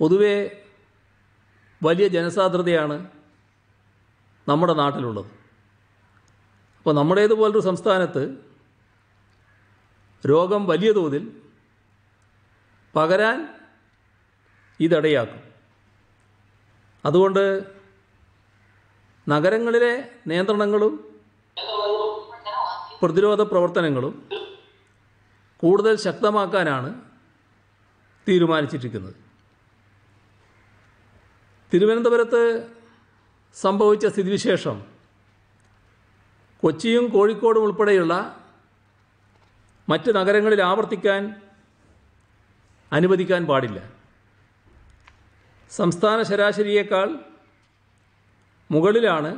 പൊതുവേ വലിയ ജനസാന്ദ്രതയാണ് നമ്മുടെ നാട്ടിലുള്ളത് അപ്പോൾ നമ്മുടേതുപോലൊരു സംസ്ഥാനത്ത് രോഗം വലിയ തോതിൽ പകരാൻ ഇതടയാക്കും അതുകൊണ്ട് നഗരങ്ങളിലെ നിയന്ത്രണങ്ങളും പ്രതിരോധ പ്രവർത്തനങ്ങളും കൂടുതൽ ശക്തമാക്കാനാണ് തീരുമാനിച്ചിരിക്കുന്നത് തിരുവനന്തപുരത്ത് സംഭവിച്ച സ്ഥിതിവിശേഷം കൊച്ചിയും കോഴിക്കോടും ഉൾപ്പെടെയുള്ള മറ്റ് നഗരങ്ങളിൽ ആവർത്തിക്കാൻ അനുവദിക്കാൻ പാടില്ല സംസ്ഥാന ശരാശരിയേക്കാൾ മുകളിലാണ്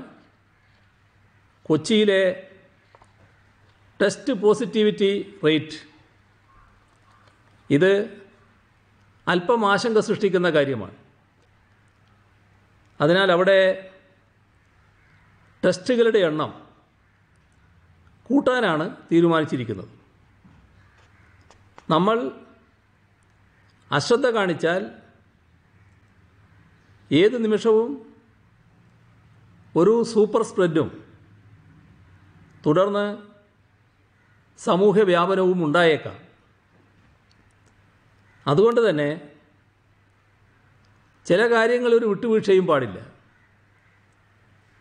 കൊച്ചിയിലെ ടെസ്റ്റ് പോസിറ്റിവിറ്റി റേറ്റ് ഇത് അല്പം ആശങ്ക സൃഷ്ടിക്കുന്ന കാര്യമാണ് അതിനാൽ അവിടെ ടെസ്റ്റുകളുടെ എണ്ണം കൂട്ടാനാണ് തീരുമാനിച്ചിരിക്കുന്നത് നമ്മൾ അശ്രദ്ധ കാണിച്ചാൽ ഏത് നിമിഷവും ഒരു സൂപ്പർ സ്പ്രെഡും തുടർന്ന് സമൂഹ വ്യാപനവും ഉണ്ടായേക്കാം അതുകൊണ്ട് തന്നെ ചില കാര്യങ്ങൾ ഒരു വിട്ടുവീഴ്ചയും പാടില്ല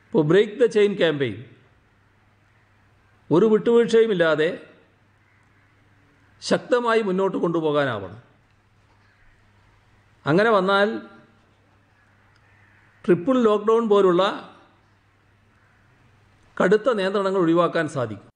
ഇപ്പോൾ ബ്രേക്ക് ദ ചെയിൻ ക്യാമ്പയിൻ ഒരു വിട്ടുവീഴ്ചയുമില്ലാതെ ശക്തമായി മുന്നോട്ട് കൊണ്ടുപോകാനാവണം അങ്ങനെ വന്നാൽ ട്രിപ്പിൾ ലോക്ക്ഡൗൺ പോലുള്ള കടുത്ത നിയന്ത്രണങ്ങൾ ഒഴിവാക്കാൻ സാധിക്കും